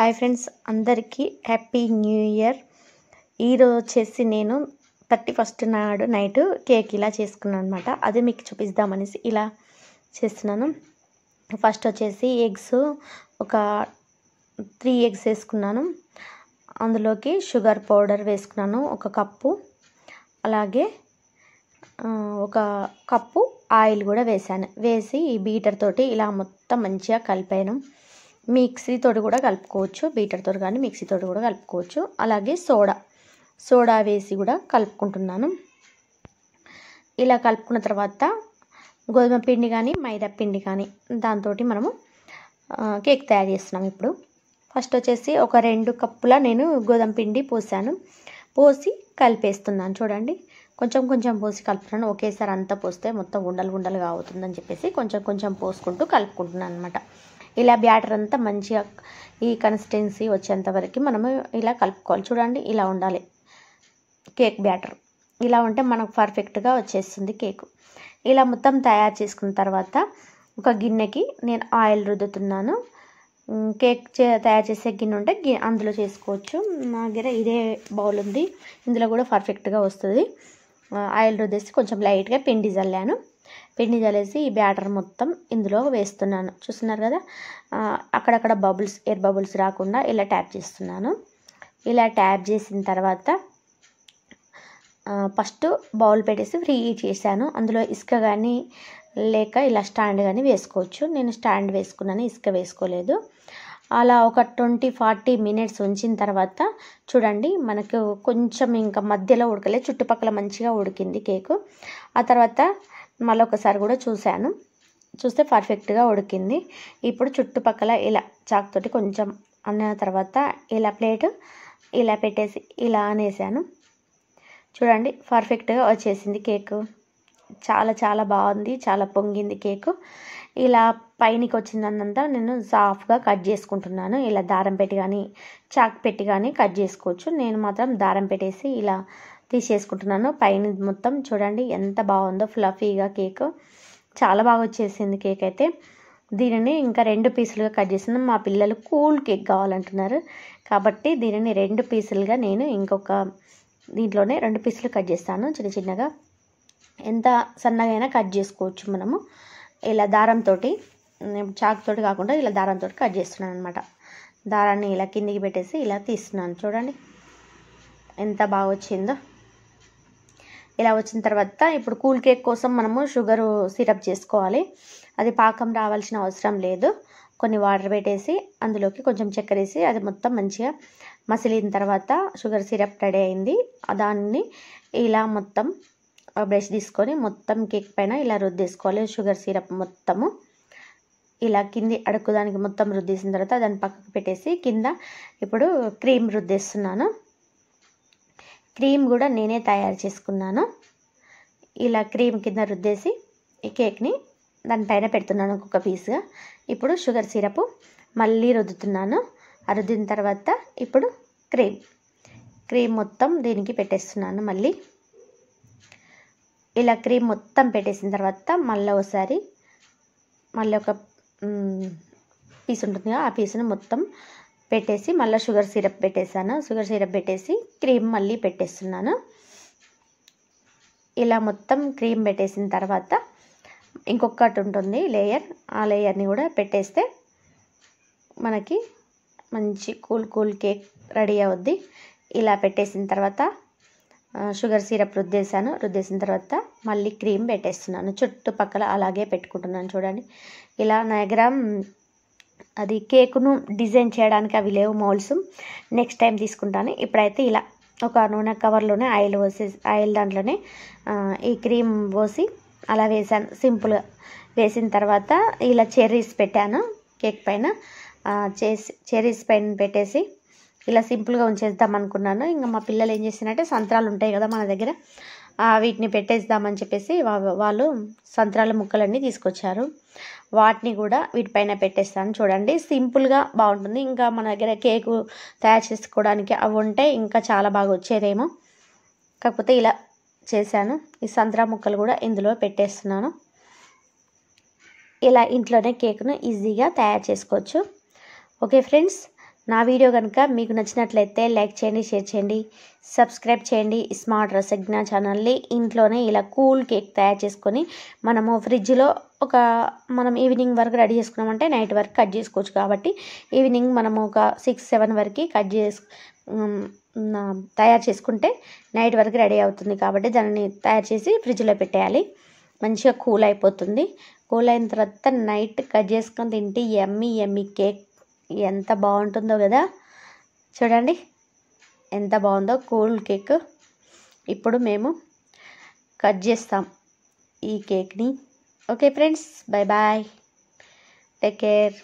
hi friends అందరికీ happy new year ఈరోజు వచ్చేసి నేను థర్టీ ఫస్ట్ నాడు నైట్ కేక్ ఇలా చేసుకున్నాను అనమాట అదే మీకు చూపిద్దామనేసి ఇలా చేస్తున్నాను ఫస్ట్ వచ్చేసి ఎగ్స్ ఒక త్రీ ఎగ్స్ వేసుకున్నాను అందులోకి షుగర్ పౌడర్ వేసుకున్నాను ఒక కప్పు అలాగే ఒక కప్పు ఆయిల్ కూడా వేసాను వేసి ఈ బీటర్ తోటి ఇలా మొత్తం మంచిగా కలిపాను మిక్సీతో కూడా కలుపుకోవచ్చు బీటర్తో కానీ మిక్సీతో కూడా కలుపుకోవచ్చు అలాగే సోడా సోడా వేసి కూడా కలుపుకుంటున్నాను ఇలా కలుపుకున్న తర్వాత గోధుమ పిండి కానీ మైదా పిండి కానీ దాంతో మనము కేక్ తయారు చేస్తున్నాం ఇప్పుడు ఫస్ట్ వచ్చేసి ఒక రెండు కప్పుల నేను గోధుమ పిండి పోసాను పోసి కలిపేస్తున్నాను చూడండి కొంచెం కొంచెం పోసి కలుపుతున్నాను ఒకేసారి అంతా పోస్తే మొత్తం ఉండలు ఉండలుగా అవుతుందని చెప్పేసి కొంచెం కొంచెం పోసుకుంటూ కలుపుకుంటున్నాను అనమాట ఇలా బ్యాటర్ అంతా మంచిగా ఈ కన్సిస్టెన్సీ వచ్చేంత వరకు మనము ఇలా కలుపుకోవాలి చూడండి ఇలా ఉండాలి కేక్ బ్యాటర్ ఇలా ఉంటే మనకు పర్ఫెక్ట్గా వచ్చేస్తుంది కేకు ఇలా మొత్తం తయారు చేసుకున్న తర్వాత ఒక గిన్నెకి నేను ఆయిల్ రుద్దుతున్నాను కేక్ తయారు చేసే గిన్నె ఉంటే అందులో చేసుకోవచ్చు నా దగ్గర ఇదే బౌల్ ఉంది ఇందులో కూడా పర్ఫెక్ట్గా వస్తుంది ఆయిల్ రుద్దేసి కొంచెం లైట్గా పిండి చల్లాను పిండి చల్లేసి ఈ బ్యాటర్ మొత్తం ఇందులో వేస్తున్నాను చూస్తున్నారు కదా అక్కడక్కడ బబుల్స్ ఎయిర్ బబుల్స్ రాకుండా ఇలా ట్యాప్ చేస్తున్నాను ఇలా ట్యాప్ చేసిన తర్వాత ఫస్ట్ బౌల్ పెట్టేసి ఫ్రీ చేశాను అందులో ఇసుక కానీ లేక ఇలా స్టాండ్ కానీ వేసుకోవచ్చు నేను స్టాండ్ వేసుకున్నాను ఇసుక వేసుకోలేదు అలా ఒక ట్వంటీ ఫార్టీ మినిట్స్ ఉంచిన తర్వాత చూడండి మనకు కొంచెం ఇంకా మధ్యలో ఉడకలేదు చుట్టుపక్కల మంచిగా ఉడికింది కేకు ఆ తర్వాత మళ్ళీ ఒకసారి కూడా చూశాను చూస్తే పర్ఫెక్ట్గా ఉడికింది ఇప్పుడు చుట్టుపక్కల ఇలా చాక్తోటి కొంచెం అన్న తర్వాత ఇలా ప్లేట్ ఇలా పెట్టేసి ఇలా అనేసాను చూడండి పర్ఫెక్ట్గా వచ్చేసింది కేకు చాలా చాలా బాగుంది చాలా పొంగింది కేకు ఇలా పైనకి వచ్చిందన్నంతా నేను సాఫ్గా కట్ చేసుకుంటున్నాను ఇలా దారం పెట్టి కానీ చాక్ పెట్టి కానీ కట్ చేసుకోవచ్చు నేను మాత్రం దారం పెట్టేసి ఇలా తీసేసుకుంటున్నాను పైన మొత్తం చూడండి ఎంత బాగుందో ఫ్లఫీగా కేక్ చాలా బాగా వచ్చేసింది కేక్ అయితే దీనిని ఇంకా రెండు పీసులుగా కట్ చేసిన మా పిల్లలు కూల్ కేక్ కావాలంటున్నారు కాబట్టి దీనిని రెండు పీసులుగా నేను ఇంకొక దీంట్లోనే రెండు పీసులు కట్ చేస్తాను చిన్న చిన్నగా ఎంత సన్నగా అయినా కట్ చేసుకోవచ్చు మనము ఇలా దారంతో చాకుతో కాకుండా ఇలా దారంతో కట్ చేస్తున్నాను అనమాట దారాన్ని ఇలా కిందికి పెట్టేసి ఇలా తీస్తున్నాను చూడండి ఎంత బాగా వచ్చిందో ఇలా వచ్చిన తర్వాత ఇప్పుడు కూల్ కేక్ కోసం మనము షుగరు సిరప్ చేసుకోవాలి అది పాకం రావాల్సిన అవసరం లేదు కొన్ని వాటర్ పెట్టేసి అందులోకి కొంచెం చక్కెర వేసి అది మొత్తం మంచిగా మసిలిన తర్వాత షుగర్ సిరప్ రెడీ అయింది దాన్ని ఇలా మొత్తం బ్రష్ తీసుకొని మొత్తం కేక్ పైన ఇలా రుద్దేసుకోవాలి షుగర్ సిరప్ మొత్తము ఇలా కింది దానికి మొత్తం రుద్దేసిన తర్వాత దాన్ని పక్కకు పెట్టేసి కింద ఇప్పుడు క్రీమ్ రుద్దేస్తున్నాను క్రీమ్ కూడా నేనే తయారు చేసుకున్నాను ఇలా క్రీమ్ కింద రుద్దేసి ఈ కేక్ని దానిపైన పెడుతున్నాను ఒక్కొక్క పీస్గా ఇప్పుడు షుగర్ సిరప్ మళ్ళీ రుద్దుతున్నాను రుద్దిన తర్వాత ఇప్పుడు క్రీమ్ క్రీమ్ మొత్తం దీనికి పెట్టేస్తున్నాను మళ్ళీ ఇలా క్రీమ్ మొత్తం పెట్టేసిన తర్వాత మళ్ళీ ఒకసారి మళ్ళీ ఒక పీస్ ఉంటుంది ఆ పీస్ని మొత్తం పెట్టేసి మళ్ళీ షుగర్ సిరప్ పెట్టేశాను షుగర్ సిరప్ పెట్టేసి క్రీమ్ మళ్ళీ పెట్టేస్తున్నాను ఇలా మొత్తం క్రీమ్ పెట్టేసిన తర్వాత ఇంకొకటి ఉంటుంది లేయర్ ఆ లేయర్ని కూడా పెట్టేస్తే మనకి మంచి కూల్ కూల్ కేక్ రెడీ అవుద్ది ఇలా పెట్టేసిన తర్వాత షుగర్ సిరప్ రుద్దేశాను రుద్దేసిన తర్వాత మళ్ళీ క్రీమ్ పెట్టేస్తున్నాను చుట్టుపక్కల అలాగే పెట్టుకుంటున్నాను చూడండి ఇలా నయగ్రామ్ అది కేకును డిజైన్ చేయడానికి అవి లేవు మౌల్స్ నెక్స్ట్ టైం తీసుకుంటాను ఇప్పుడైతే ఇలా ఒక నూనె కవర్లోనే ఆయిల్ పోసే ఆయిల్ దాంట్లోనే ఈ క్రీమ్ పోసి అలా వేసాను సింపుల్గా వేసిన తర్వాత ఇలా చెర్రీస్ పెట్టాను కేక్ పైన చేసి చెర్రీస్ పైన పెట్టేసి ఇలా సింపుల్గా ఉంచేద్దాం అనుకున్నాను ఇంకా మా పిల్లలు ఏం చేసినట్టే సంత్రాలు ఉంటాయి కదా మన దగ్గర వీటిని పెట్టేద్దామని చెప్పేసి వాళ్ళు సంత్రాల ముక్కలన్నీ తీసుకొచ్చారు వాటిని కూడా వీటిపైన పెట్టేస్తాను చూడండి సింపుల్గా బాగుంటుంది ఇంకా మన దగ్గర కేకు తయారు చేసుకోవడానికి అవి ఉంటే ఇంకా చాలా బాగా వచ్చేదేమో కాకపోతే ఇలా చేశాను ఈ సంత్రా ముక్కలు కూడా ఇందులో పెట్టేస్తున్నాను ఇలా ఇంట్లోనే కేక్ను ఈజీగా తయారు చేసుకోవచ్చు ఓకే ఫ్రెండ్స్ నా వీడియో కనుక మీకు నచ్చినట్లయితే లైక్ చేయండి షేర్ చేయండి సబ్స్క్రైబ్ చేయండి స్మార్ట్ రసజ్ఞ ఛానల్ని ఇంట్లోనే ఇలా కూల్ కేక్ తయారు చేసుకొని మనము ఫ్రిడ్జ్లో ఒక మనం ఈవినింగ్ వరకు రెడీ చేసుకున్నామంటే నైట్ వరకు కట్ చేసుకోవచ్చు కాబట్టి ఈవినింగ్ మనము ఒక సిక్స్ సెవెన్ వరకు కట్ చేసు తయారు చేసుకుంటే నైట్ వరకు రెడీ అవుతుంది కాబట్టి దానిని తయారు చేసి ఫ్రిడ్జ్లో పెట్టేయాలి మంచిగా కూల్ అయిపోతుంది కూల్ అయిన తర్వాత నైట్ కట్ చేసుకొని తింటే ఎమ్మి ఎమ్మి కేక్ ఎంత బాగుంటుందో కదా చూడండి ఎంత బాగుందో కూల్ కేక్ ఇప్పుడు మేము కట్ చేస్తాం ఈ కేక్ని okay friends bye bye take care